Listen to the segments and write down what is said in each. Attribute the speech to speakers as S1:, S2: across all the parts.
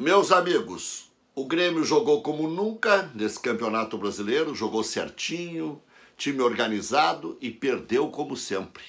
S1: Meus amigos, o Grêmio jogou como nunca nesse campeonato brasileiro, jogou certinho, time organizado e perdeu como sempre.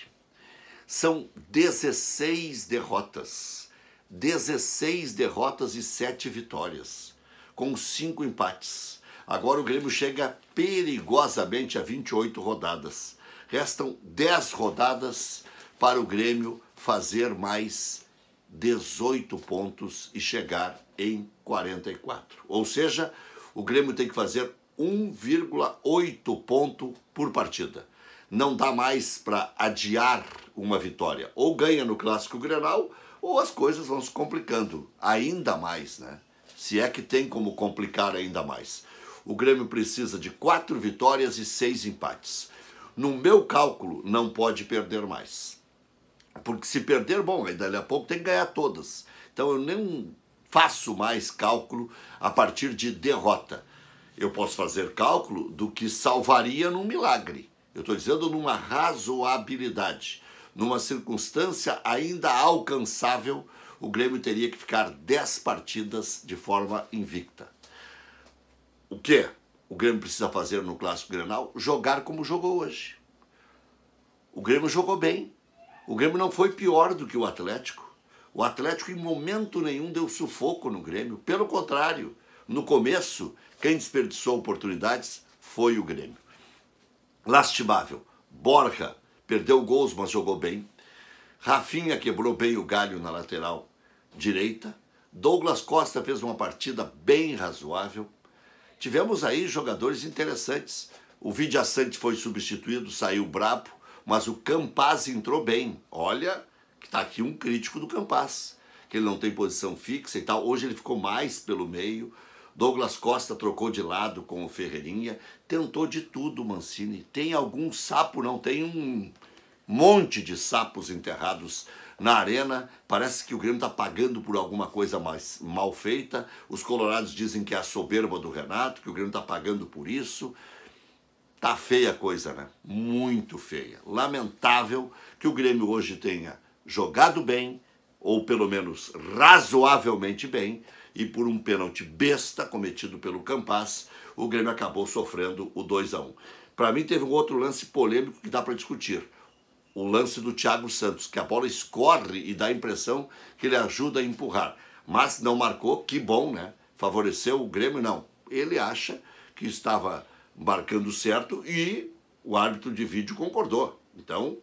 S1: São 16 derrotas, 16 derrotas e 7 vitórias, com 5 empates. Agora o Grêmio chega perigosamente a 28 rodadas. Restam 10 rodadas para o Grêmio fazer mais 18 pontos e chegar em 44. Ou seja, o Grêmio tem que fazer 1,8 ponto por partida. Não dá mais para adiar uma vitória. Ou ganha no clássico Grenal, ou as coisas vão se complicando ainda mais, né? Se é que tem como complicar ainda mais. O Grêmio precisa de quatro vitórias e seis empates. No meu cálculo, não pode perder mais. Porque se perder, bom, aí dali a pouco tem que ganhar todas. Então eu nem faço mais cálculo a partir de derrota. Eu posso fazer cálculo do que salvaria num milagre. Eu estou dizendo numa razoabilidade. Numa circunstância ainda alcançável, o Grêmio teria que ficar 10 partidas de forma invicta. O que o Grêmio precisa fazer no Clássico Grenal? Jogar como jogou hoje. O Grêmio jogou bem, o Grêmio não foi pior do que o Atlético. O Atlético em momento nenhum deu sufoco no Grêmio. Pelo contrário, no começo, quem desperdiçou oportunidades foi o Grêmio. Lastimável. Borja perdeu gols, mas jogou bem. Rafinha quebrou bem o galho na lateral direita. Douglas Costa fez uma partida bem razoável. Tivemos aí jogadores interessantes. O Vidia Sante foi substituído, saiu brabo. Mas o Campaz entrou bem. Olha, que está aqui um crítico do Campaz, que ele não tem posição fixa e tal. Hoje ele ficou mais pelo meio. Douglas Costa trocou de lado com o Ferreirinha. Tentou de tudo, Mancini. Tem algum sapo, não? Tem um monte de sapos enterrados na arena. Parece que o Grêmio está pagando por alguma coisa mais mal feita. Os colorados dizem que é a soberba do Renato, que o Grêmio está pagando por isso. Tá feia a coisa, né? Muito feia. Lamentável que o Grêmio hoje tenha jogado bem, ou pelo menos razoavelmente bem, e por um pênalti besta cometido pelo Campas, o Grêmio acabou sofrendo o 2 a 1. Para mim teve um outro lance polêmico que dá para discutir. O lance do Thiago Santos, que a bola escorre e dá a impressão que ele ajuda a empurrar, mas não marcou, que bom, né? Favoreceu o Grêmio não. Ele acha que estava marcando certo e o árbitro de vídeo concordou. Então,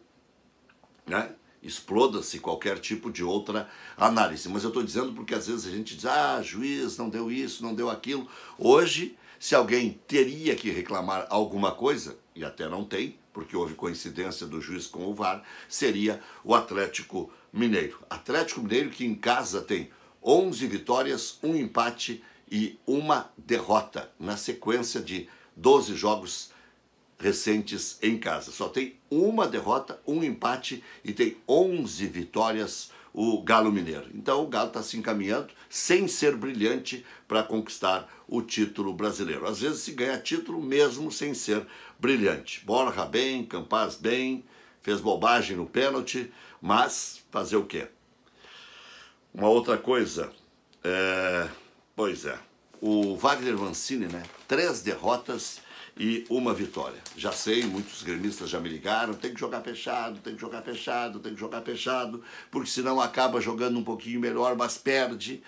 S1: né, exploda-se qualquer tipo de outra análise. Mas eu estou dizendo porque às vezes a gente diz, ah, juiz, não deu isso, não deu aquilo. Hoje, se alguém teria que reclamar alguma coisa, e até não tem, porque houve coincidência do juiz com o VAR, seria o Atlético Mineiro. Atlético Mineiro que em casa tem 11 vitórias, um empate e uma derrota, na sequência de 12 jogos recentes em casa. Só tem uma derrota, um empate e tem 11 vitórias o Galo Mineiro. Então o Galo está se encaminhando, sem ser brilhante, para conquistar o título brasileiro. Às vezes se ganha título mesmo sem ser brilhante. Borja bem, Campaz bem, fez bobagem no pênalti, mas fazer o quê? Uma outra coisa, é... pois é, o Wagner Mancini, né? Três derrotas e uma vitória. Já sei, muitos gremistas já me ligaram, tem que jogar fechado, tem que jogar fechado, tem que jogar fechado, porque senão acaba jogando um pouquinho melhor, mas perde.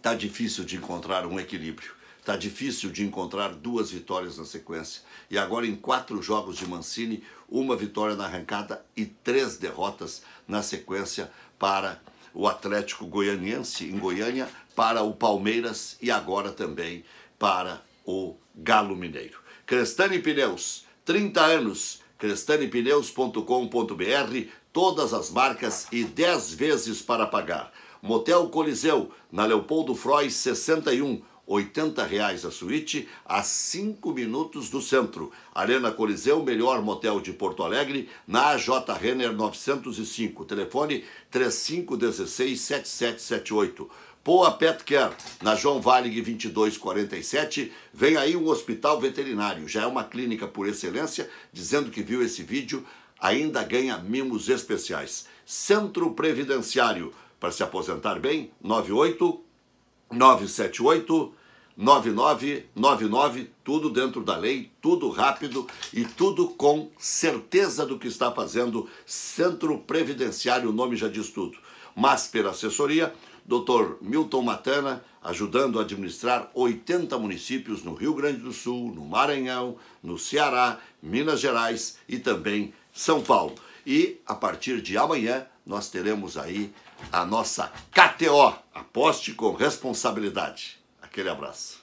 S1: Tá difícil de encontrar um equilíbrio. Tá difícil de encontrar duas vitórias na sequência. E agora em quatro jogos de Mancini, uma vitória na arrancada e três derrotas na sequência para o Atlético Goianiense em Goiânia, para o Palmeiras e agora também para o Galo Mineiro. Crestani Pneus, 30 anos, crestanepneus.com.br, todas as marcas e 10 vezes para pagar. Motel Coliseu, na Leopoldo Frois 61, 80 reais a suíte, a 5 minutos do centro. Arena Coliseu, melhor motel de Porto Alegre, na AJ Renner 905. Telefone 3516-7778. Poa Pet Care, na João Valig 2247, vem aí um hospital veterinário, já é uma clínica por excelência, dizendo que viu esse vídeo, ainda ganha mimos especiais. Centro Previdenciário, para se aposentar bem, 98 978 9999, tudo dentro da lei, tudo rápido e tudo com certeza do que está fazendo. Centro Previdenciário, o nome já diz tudo. Mas pela assessoria, Dr. Milton Matana, ajudando a administrar 80 municípios no Rio Grande do Sul, no Maranhão, no Ceará, Minas Gerais e também São Paulo. E a partir de amanhã nós teremos aí a nossa KTO, aposte com responsabilidade. Aquele abraço.